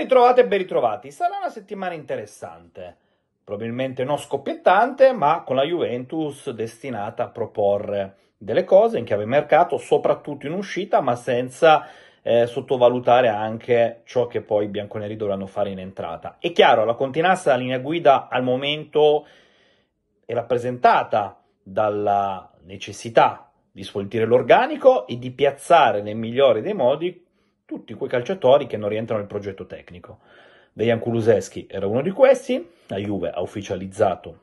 ritrovate e ben ritrovati. Sarà una settimana interessante, probabilmente non scoppiettante, ma con la Juventus destinata a proporre delle cose in chiave mercato, soprattutto in uscita, ma senza eh, sottovalutare anche ciò che poi i bianconeri dovranno fare in entrata. È chiaro, la continassa, della linea guida al momento è rappresentata dalla necessità di sfoltire l'organico e di piazzare nel migliore dei modi tutti quei calciatori che non rientrano nel progetto tecnico. Dejan Kuluseschi era uno di questi, la Juve ha ufficializzato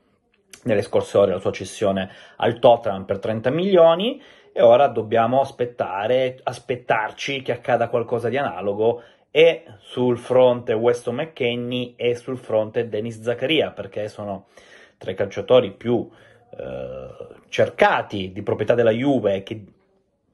nelle scorse ore la sua cessione al Tottenham per 30 milioni e ora dobbiamo aspettare, aspettarci che accada qualcosa di analogo e sul fronte Weston McKenney e sul fronte Denis Zaccaria perché sono tra i calciatori più eh, cercati di proprietà della Juve che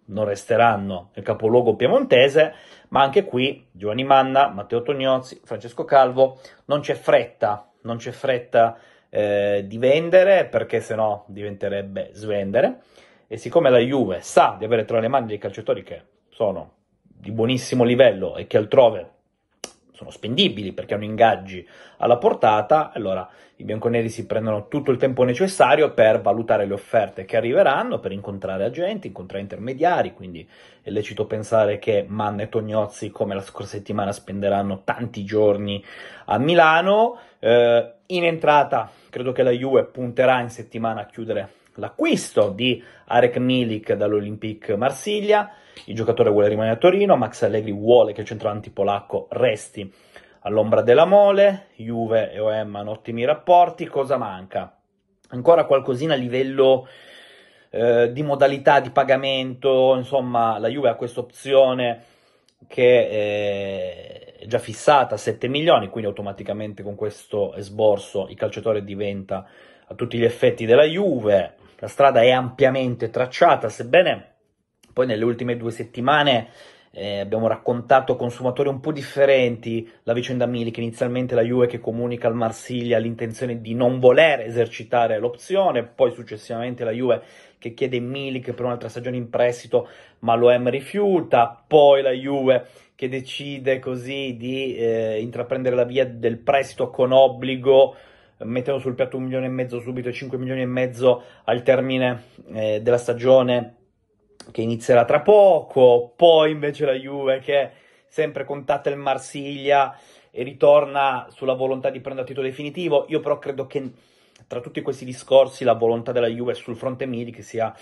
non resteranno nel capoluogo piemontese, ma anche qui Giovanni Manna, Matteo Tognozzi, Francesco Calvo, non c'è fretta, non c'è fretta eh, di vendere perché sennò diventerebbe svendere e siccome la Juve sa di avere tra le mani dei calciatori che sono di buonissimo livello e che altrove sono spendibili perché hanno ingaggi alla portata, allora i bianconeri si prendono tutto il tempo necessario per valutare le offerte che arriveranno, per incontrare agenti, incontrare intermediari, quindi è lecito pensare che Mann e Tognozzi come la scorsa settimana spenderanno tanti giorni a Milano, eh, in entrata credo che la Juve punterà in settimana a chiudere l'acquisto di Arek Milik dall'Olympique Marsiglia. Il giocatore vuole rimanere a Torino, Max Allegri vuole che il centravanti polacco resti all'ombra della mole, Juve e OM hanno ottimi rapporti, cosa manca? Ancora qualcosina a livello eh, di modalità di pagamento, insomma la Juve ha questa opzione che... Eh, già fissata a 7 milioni, quindi automaticamente con questo esborso il calciatore diventa a tutti gli effetti della Juve. La strada è ampiamente tracciata, sebbene poi nelle ultime due settimane eh, abbiamo raccontato a consumatori un po' differenti la vicenda Milik, inizialmente la Juve che comunica al Marsiglia l'intenzione di non voler esercitare l'opzione, poi successivamente la Juve che chiede Milik per un'altra stagione in prestito ma l'OM rifiuta, poi la Juve che decide così di eh, intraprendere la via del prestito con obbligo mettendo sul piatto un milione e mezzo subito e 5 milioni e mezzo al termine eh, della stagione che inizierà tra poco, poi invece la Juve che sempre contatta il Marsiglia e ritorna sulla volontà di prendere a titolo definitivo. Io però credo che tra tutti questi discorsi la volontà della Juve sul fronte midi che sia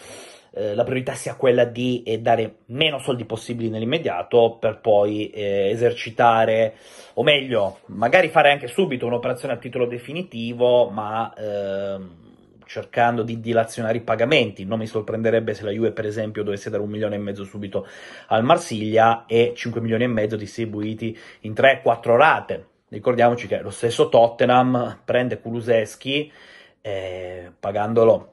eh, la priorità sia quella di eh, dare meno soldi possibili nell'immediato per poi eh, esercitare, o meglio, magari fare anche subito un'operazione a titolo definitivo, ma ehm, cercando di dilazionare i pagamenti. Non mi sorprenderebbe se la Juve, per esempio, dovesse dare un milione e mezzo subito al Marsiglia e 5 milioni e mezzo distribuiti in 3-4 rate. Ricordiamoci che lo stesso Tottenham prende Kuluseschi eh, pagandolo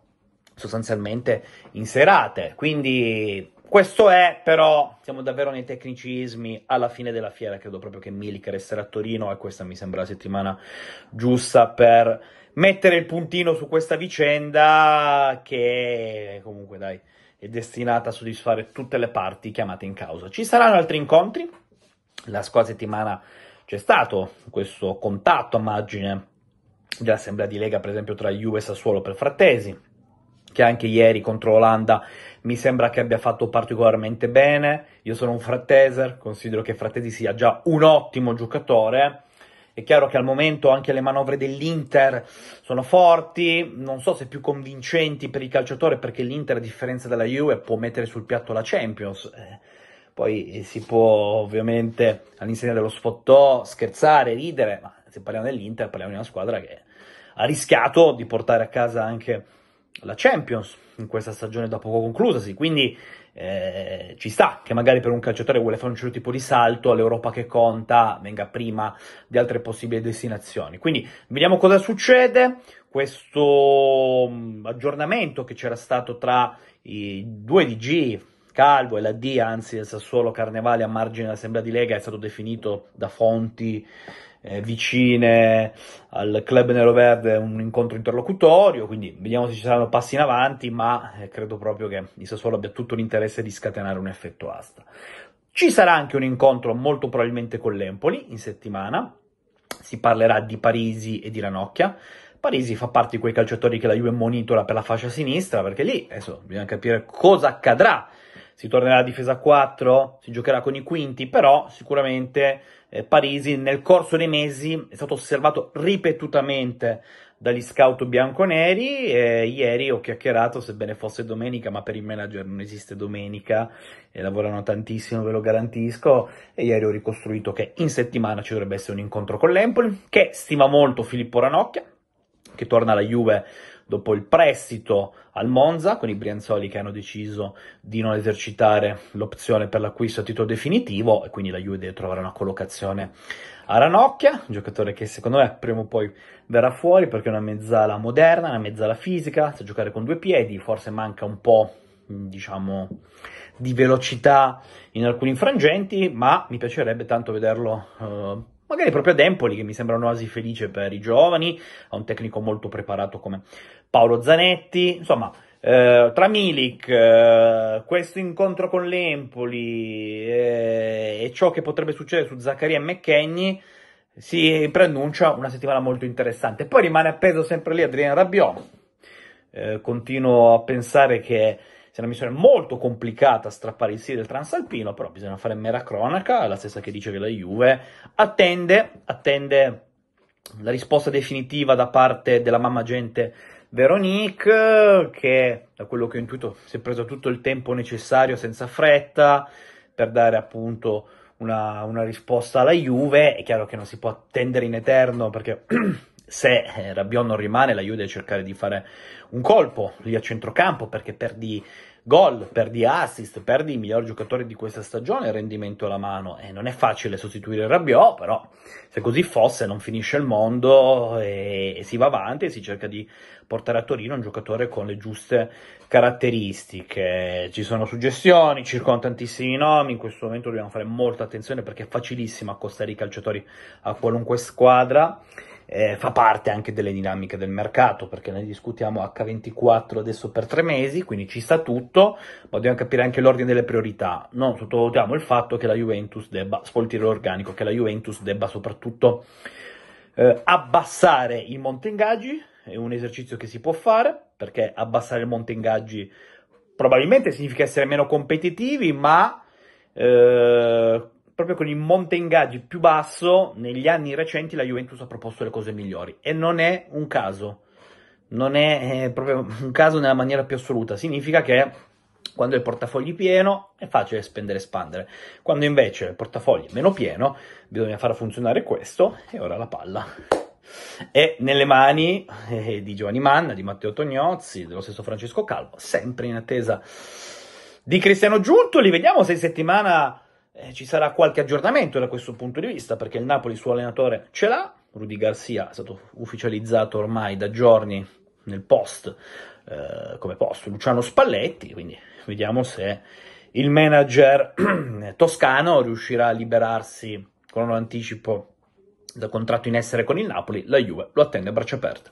sostanzialmente in serate, quindi questo è però, siamo davvero nei tecnicismi, alla fine della fiera credo proprio che Milik resterà a Torino e questa mi sembra la settimana giusta per mettere il puntino su questa vicenda che comunque dai è destinata a soddisfare tutte le parti chiamate in causa. Ci saranno altri incontri, la scorsa settimana c'è stato questo contatto a margine dell'assemblea di Lega per esempio tra Juve e Sassuolo per Frattesi, che anche ieri contro l'Olanda mi sembra che abbia fatto particolarmente bene. Io sono un fratteser, considero che Frattesi sia già un ottimo giocatore. È chiaro che al momento anche le manovre dell'Inter sono forti, non so se più convincenti per il calciatore perché l'Inter a differenza della Juve può mettere sul piatto la Champions. Eh, poi eh, si può ovviamente all'insegna dello sfottò scherzare, ridere, ma se parliamo dell'Inter parliamo di una squadra che ha rischiato di portare a casa anche la Champions in questa stagione da poco conclusasi, quindi eh, ci sta che magari per un calciatore vuole fare un certo tipo di salto all'Europa che conta venga prima di altre possibili destinazioni. Quindi vediamo cosa succede. Questo mm, aggiornamento che c'era stato tra i due DG, Calvo e la D, anzi del Sassuolo Carnevale a margine dell'Assemblea di Lega, è stato definito da fonti eh, vicine al club nero verde un incontro interlocutorio, quindi vediamo se ci saranno passi in avanti, ma eh, credo proprio che il Sassuolo abbia tutto l'interesse di scatenare un effetto asta. Ci sarà anche un incontro molto probabilmente con l'Empoli in settimana, si parlerà di Parisi e di Ranocchia. Parisi fa parte di quei calciatori che la Juve monitora per la fascia sinistra, perché lì adesso bisogna capire cosa accadrà si tornerà a difesa 4, si giocherà con i quinti, però sicuramente eh, Parisi nel corso dei mesi è stato osservato ripetutamente dagli scout bianconeri e ieri ho chiacchierato, sebbene fosse domenica, ma per i manager non esiste domenica e lavorano tantissimo, ve lo garantisco, e ieri ho ricostruito che in settimana ci dovrebbe essere un incontro con l'Empoli, che stima molto Filippo Ranocchia, che torna alla Juve dopo il prestito al Monza, con i Brianzoli che hanno deciso di non esercitare l'opzione per l'acquisto a titolo definitivo e quindi la Juve deve trovare una collocazione a Ranocchia, un giocatore che secondo me prima o poi verrà fuori perché è una mezzala moderna, una mezzala fisica, sa giocare con due piedi, forse manca un po' diciamo di velocità in alcuni frangenti, ma mi piacerebbe tanto vederlo eh, magari proprio ad Empoli, che mi sembra un'oasi felice per i giovani, ha un tecnico molto preparato come Paolo Zanetti, insomma, eh, tra Milik, eh, questo incontro con l'Empoli eh, e ciò che potrebbe succedere su Zaccaria e McKenny, si preannuncia una settimana molto interessante. Poi rimane appeso sempre lì Adriano Rabiot, eh, continuo a pensare che c'è una missione molto complicata strappare il sì del Transalpino, però bisogna fare mera cronaca, la stessa che dice che la Juve attende, attende la risposta definitiva da parte della mamma gente Veronique, che da quello che ho intuito si è preso tutto il tempo necessario senza fretta per dare appunto una, una risposta alla Juve. È chiaro che non si può attendere in eterno perché se eh, Rabiot non rimane, la Juve deve cercare di fare un colpo lì a centrocampo perché perdi gol, perdi assist, perdi il miglior giocatore di questa stagione, rendimento alla mano. E eh, non è facile sostituire Rabiot, però se così fosse non finisce il mondo e, e si va avanti e si cerca di portare a Torino un giocatore con le giuste caratteristiche. Ci sono suggestioni, circolano tantissimi nomi, in questo momento dobbiamo fare molta attenzione perché è facilissimo accostare i calciatori a qualunque squadra eh, fa parte anche delle dinamiche del mercato, perché noi discutiamo H24 adesso per tre mesi, quindi ci sta tutto, ma dobbiamo capire anche l'ordine delle priorità. Non sottovalutiamo il fatto che la Juventus debba sfoltire l'organico, che la Juventus debba soprattutto eh, abbassare i monte ingaggi, è un esercizio che si può fare, perché abbassare il monte ingaggi probabilmente significa essere meno competitivi, ma... Eh, proprio con il monte ingaggi più basso negli anni recenti la Juventus ha proposto le cose migliori e non è un caso, non è, proprio un caso nella maniera più assoluta, significa che quando il portafogli pieno è facile spendere e espandere, quando invece il portafogli è meno pieno bisogna far funzionare questo e ora la palla è nelle mani eh, di Giovanni Manna, di Matteo Tognozzi, dello stesso Francesco Calvo, sempre in attesa di Cristiano Giuntoli. vediamo se in settimana eh, ci sarà qualche aggiornamento da questo punto di vista, perché il Napoli il suo allenatore ce l'ha, Rudy Garcia è stato ufficializzato ormai da giorni nel post, eh, come post, Luciano Spalletti, quindi vediamo se il manager toscano riuscirà a liberarsi con un anticipo da contratto in essere con il Napoli, la Juve lo attende a braccia aperte.